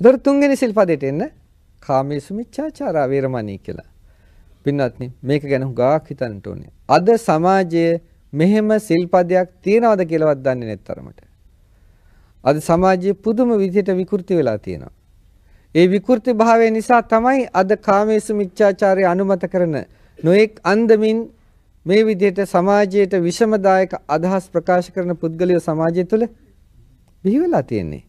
එතකොට තුන්වෙනි සිල්පදයට එන්න කාමීසු මිච්ඡාචාරා වේරමණී කියලා. පින්වත්නි මේක ගැන හුඟක් හිතන්න ඕනේ. අද සමාජයේ මෙහෙම සිල්පදයක් තියනවද කියලාවත් දන්නේ නැත්තරමට. අද සමාජයේ පුදුම විදිහට විකෘති වෙලා තියෙනවා. ඒ විකෘති භාවය නිසා තමයි අද කාමීසු මිච්ඡාචාරය අනුමත කරන නොඑක් අන්දමින් මේ විදිහට සමාජයට විෂමදායක අදහස් ප්‍රකාශ කරන පුද්ගලයෝ සමාජය තුළ බිහි වෙලා තියෙන්නේ.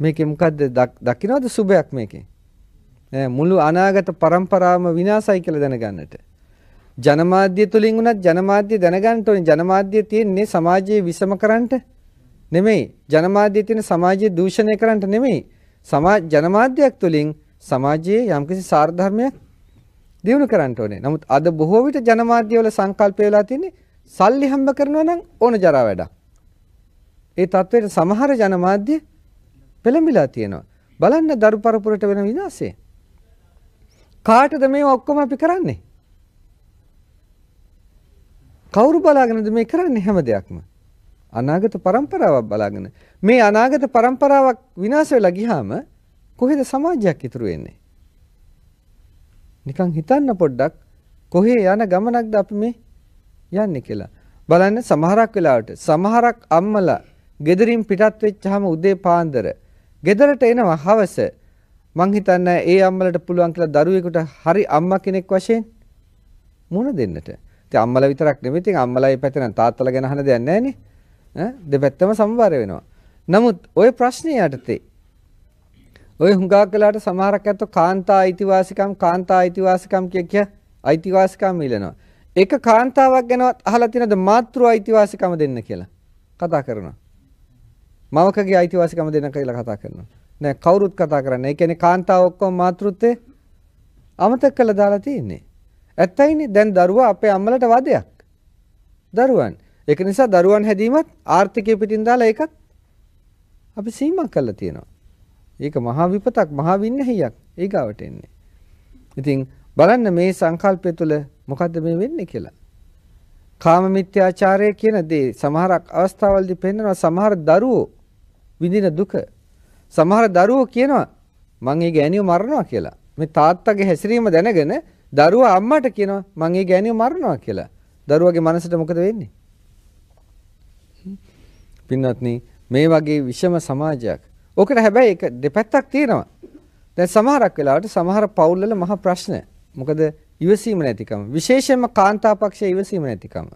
මේකේ මොකද්ද දකින්නවද සුබයක් මේකේ? මුළු අනාගත પરම්පරාවම විනාසයි කියලා දැනගන්නට. ජනමාධ්‍ය තුලින් උනත් ජනමාධ්‍ය දැනගන්න ඕනේ ජනමාධ්‍ය තියෙන්නේ සමාජයේ විසම කරන්නට නෙමෙයි. ජනමාධ්‍ය තියෙන සමාජයේ දූෂණය කරන්නට නෙමෙයි. සමාජ ජනමාධ්‍යයක් තුලින් සමාජයේ යම්කිසි සාරධර්මයක් දියුණු කරන්න ඕනේ. නමුත් අද බොහෝ විට ජනමාධ්‍යවල සංකල්පය වෙලා තියෙන්නේ සල්ලි හම්බ කරනවා නම් ඕන ජරා වැඩක්. ඒ தത്വෙට සමහර ජනමාධ්‍ය පෙළඹිලා තියෙනවා. බලන්න දරු පරපුරට වෙන විනාශය. කාටද මේ ඔක්කොම අපි කරන්නේ? කවුරු බලාගෙනද මේ කරන්නේ හැම දෙයක්ම? අනාගත પરම්පරාවක් බලාගෙන. මේ අනාගත પરම්පරාවක් විනාශ වෙලා ගියාම කොහෙද සමාජයක් ඉතුරු වෙන්නේ? නිකන් හිතන්න පොඩ්ඩක් කොහේ යන ගමනක්ද අපි මේ යන්නේ කියලා. බලන්න සමහරක් වෙලාවට සමහරක් අම්මලා gederin පිටත් වෙච්චාම උදේ පාන්දර ගෙදරට එනවා හවස. මං හිතන්නේ ඒ අම්මලට පුළුවන් කියලා දරුවෙකුට හරි අම්මා කෙනෙක් වශයෙන් මුණ දෙන්නට. ඉතින් අම්මලා විතරක් නෙමෙයි ඉතින් අම්මලායි පැත්තේ නම් තාත්තලා ගැන අහන දෙයක් නැහැ නේ. ඈ දෙපැත්තම සමබර වෙනවා. නමුත් ওই ප්‍රශ්නේ යටතේ ඔය හුඟා කලාට සමහරක් ඇත්ත කාන්තා අයිතිවාසිකම් කාන්තා අයිතිවාසිකම් කිය කිය අයිතිවාසිකම් ඉල්ලනවා. එක කාන්තාවක් ගැනවත් අහලා තියෙනවද මාතෘ අයිතිවාසිකම දෙන්න කියලා කතා කරනවා. මවකගේ අයිතිවාසිකම දෙන කියලා කතා කරනවා. දැන් කවුරුත් කතා කරන්නේ. ඒ කියන්නේ කාන්තාව ඔක්කොම මාතෘත්වේ අමතක කළා දාලා තියෙන්නේ. ඇත්තයිනේ දැන් දරුවා අපේ අම්මලට වදයක්. දරුවන්. ඒක නිසා දරුවන් හැදීමත් ආර්ථිකය පිටින් දාලා ඒකත් අපි සීමා කළා තියෙනවා. ඒක මහා විපතක්, මහා වින්නහියක් ඊගාවට එන්නේ. ඉතින් බලන්න මේ සංකල්පය තුළ මොකද්ද මේ වෙන්නේ කියලා. කාම මිත්‍යාචාරය කියන දේ සමහරක් අවස්ථාවලදී පෙන්වනවා සමහර දරුවෝ විඳින දුක. සමහර දරුවෝ කියනවා මං ඒ ගෑණියෝ මරනවා කියලා. මේ තාත්තගේ හැසිරීම දැනගෙන දරුවා අම්මට කියනවා මං ඒ ගෑණියෝ මරනවා කියලා. දරුවගේ මනසට මොකද වෙන්නේ? පින්වත්නි මේ වගේ විෂම සමාජයක්. ඕකට හැබැයි ඒක දෙපැත්තක් තියෙනවා. දැන් සමහරක් වෙලාවට සමහර පවුල්වල මහා ප්‍රශ්න. මොකද ඉවසීම නැතිකම. විශේෂයෙන්ම කාන්තා පක්ෂයේ ඉවසීම නැතිකම.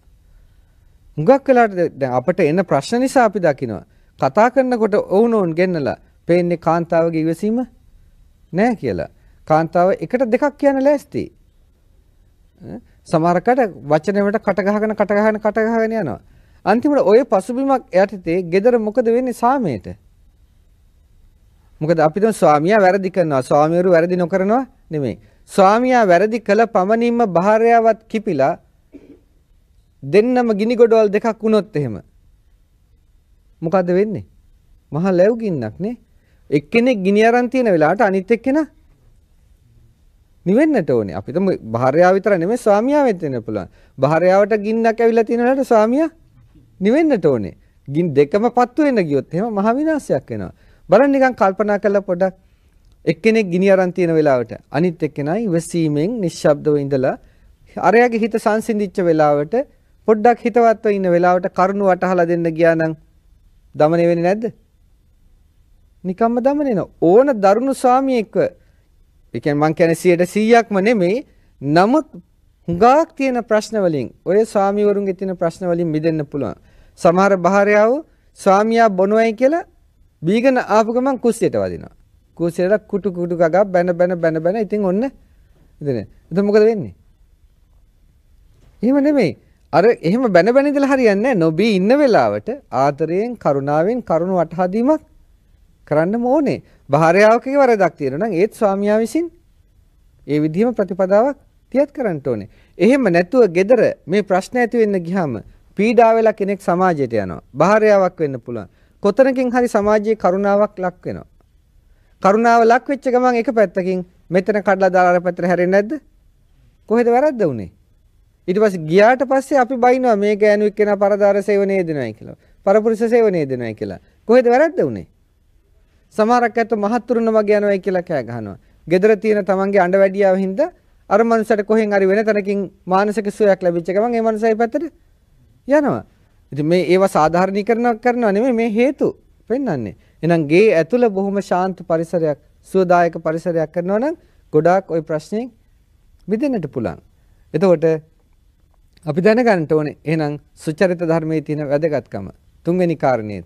හුඟක් වෙලාවට දැන් අපට එන ප්‍රශ්න නිසා අපි දකිනවා කතා කරනකොට ඔවුනොවුන් ගෙන්නලා පේන්නේ කාන්තාවගේ ඉවසීම නෑ කියලා. කාන්තාව එකට දෙකක් කියන ලෑස්ති. සමහරකට වචනෙවට කට ගහගෙන කට ගහගෙන කට ගහගෙන යනවා. අන්තිමට ওই පසුබිමක් යටතේ gedara මොකද වෙන්නේ සාමයට? මොකද අපි දැන් ස්වාමියා වැරදි කරනවා ස්වාමියරු වැරදි නොකරනවා නෙමෙයි. ස්වාමියා වැරදි කළ පමණින්ම භාර්යාවත් කිපිලා දෙන්නම ගිනි ගොඩවල් දෙකක් වුණොත් එහෙම මොකද වෙන්නේ? මහා ලැබ් ගින්නක් නේ. එක්කෙනෙක් ගිනි අරන් තියෙන වෙලාවට අනිත් එක්කෙනා නිවෙන්නට ඕනේ. අපිට භාර්යාව විතර නෙමෙයි ස්වාමියා වෙන්න පුළුවන්. භාර්යාවට ගින්නක් ඇවිල්ලා තියෙන වෙලාවට ස්වාමියා නිවෙන්නට ඕනේ. ගින් දෙකම පත්තු වෙන්න ගියොත් එහෙම මහ විනාශයක් වෙනවා. බලන්න නිකන් කල්පනා කරලා පොඩක් එක්කෙනෙක් ගිනි අරන් තියෙන වෙලාවට අනිත් එක්කෙනා ඉවසීමෙන් නිශ්ශබ්දව ඉඳලා අරයාගේ හිත සංසිඳිච්ච වෙලාවට පොඩ්ඩක් හිතවත්ව ඉන්න වෙලාවට කරුණ වටහලා දෙන්න ගියා නම් දමණය වෙන්නේ නැද්ද? නිකම්ම දමණය ඕන දරුණු ස්වාමියෙක්ව ඒ කියන්නේ මං කියන්නේ 100%ක්ම නෙමෙයි නමුත් හුඟක් තියෙන ප්‍රශ්න වලින් ඔය ස්වාමිවරුන්ගේ තියෙන ප්‍රශ්න වලින් මිදෙන්න පුළුවන්. සමහර භාර්යාව ස්වාමියා බොනොයි කියලා බීගෙන ආපු ගමන් කුස්සියට වදිනවා. කුස්සියට කුටු කුටු ගගා බැන බැන බැන බැන ඉතින් ඔන්න ඉතින් එතකොට මොකද වෙන්නේ? එහෙම නෙමෙයි. අර එහෙම බැන බැන ඉඳලා හරියන්නේ නැහැ. නොබී ඉන්න වෙලාවට ආදරයෙන් කරුණාවෙන් කරුණ වටහා දීමක් කරන්න ඕනේ. භාර්යාවකගේ වරදක් තියෙනවා නම් ඒත් ස්වාමියා විසින් ඒ විදිහම ප්‍රතිපදාවක් තියත් කරන්න ඕනේ. එහෙම නැතුව gedara මේ ප්‍රශ්න ඇති වෙන්න ගියාම පීඩා වෙලා කෙනෙක් සමාජයට යනවා. භාර්යාවක් වෙන්න පුළුවන්. කොතනකින් හරි සමාජයේ කරුණාවක් ලක් වෙනවා. කරුණාව ලක් වෙච්ච ගමන් එක පැත්තකින් මෙතන කඩලා දාලා අර පැත්තට හැරෙන්නේ නැද්ද? කොහෙද වැරද්ද උනේ? ඊට පස්සේ ගියාට පස්සේ අපි බයිනවා මේ ගෑනු එක්කෙනා පරදාර සේවනයේ දෙනවයි කියලා. පරපුරුෂ සේවනයේ දෙනවයි කියලා. කොහෙද වැරද්ද උනේ? සමහරක් ඇත්ත මහත්තුරුන වගේ යනවයි කියලා කෑ ගහනවා. gedara තියෙන තමන්ගේ අඬ වැඩියාව හින්දා අර මනුස්සයට කොහෙන් හරි වෙන තැනකින් මානසික සුවයක් ලැබිච්ච ගමන් ඒ මනුස්සයි පැත්තට යනවා. ඉතින් මේ ඒවා සාධාරණීකරණ කරනවා නෙමෙයි මේ හේතු පෙන්වන්නේ. එහෙනම් ගේ ඇතුළ බොහොම ශාන්ත පරිසරයක් සුවදායක පරිසරයක් කරනවා නම් ගොඩාක් ওই ප්‍රශ්نين මිදෙන්නට පුළුවන්. එතකොට අපි දැනගන්න ඕනේ එහෙනම් සුචරිත ධර්මයේ තියෙන වැදගත්කම තුන්වෙනි කාරණේ